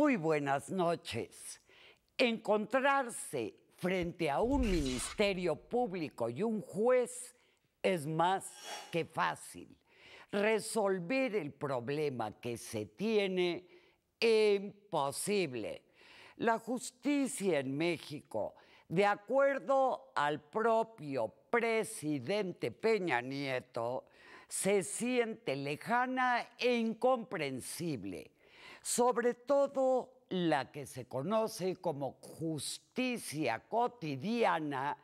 Muy buenas noches. Encontrarse frente a un ministerio público y un juez es más que fácil. Resolver el problema que se tiene, es imposible. La justicia en México, de acuerdo al propio presidente Peña Nieto, se siente lejana e incomprensible sobre todo la que se conoce como justicia cotidiana,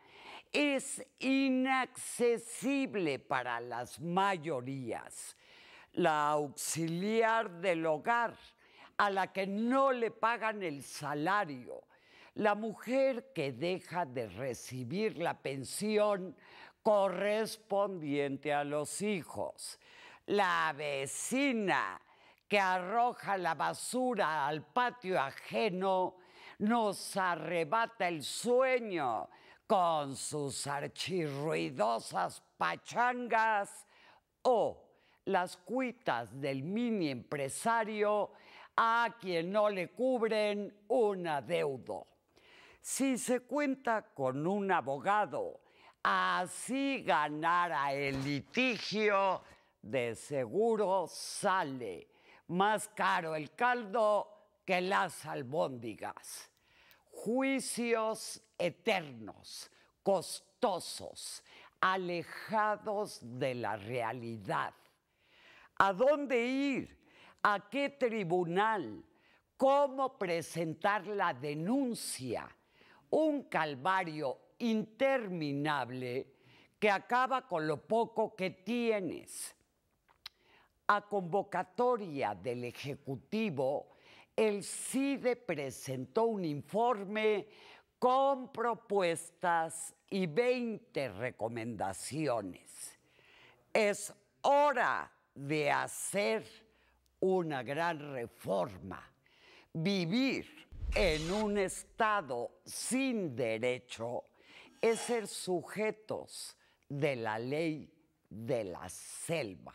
es inaccesible para las mayorías. La auxiliar del hogar, a la que no le pagan el salario, la mujer que deja de recibir la pensión correspondiente a los hijos, la vecina, que arroja la basura al patio ajeno, nos arrebata el sueño con sus archirruidosas pachangas o las cuitas del mini empresario a quien no le cubren un adeudo. Si se cuenta con un abogado, así ganara el litigio, de seguro sale más caro el caldo que las albóndigas. Juicios eternos, costosos, alejados de la realidad. ¿A dónde ir? ¿A qué tribunal? ¿Cómo presentar la denuncia? Un calvario interminable que acaba con lo poco que tienes a convocatoria del Ejecutivo, el CIDE presentó un informe con propuestas y 20 recomendaciones. Es hora de hacer una gran reforma. Vivir en un Estado sin derecho es ser sujetos de la ley de la selva.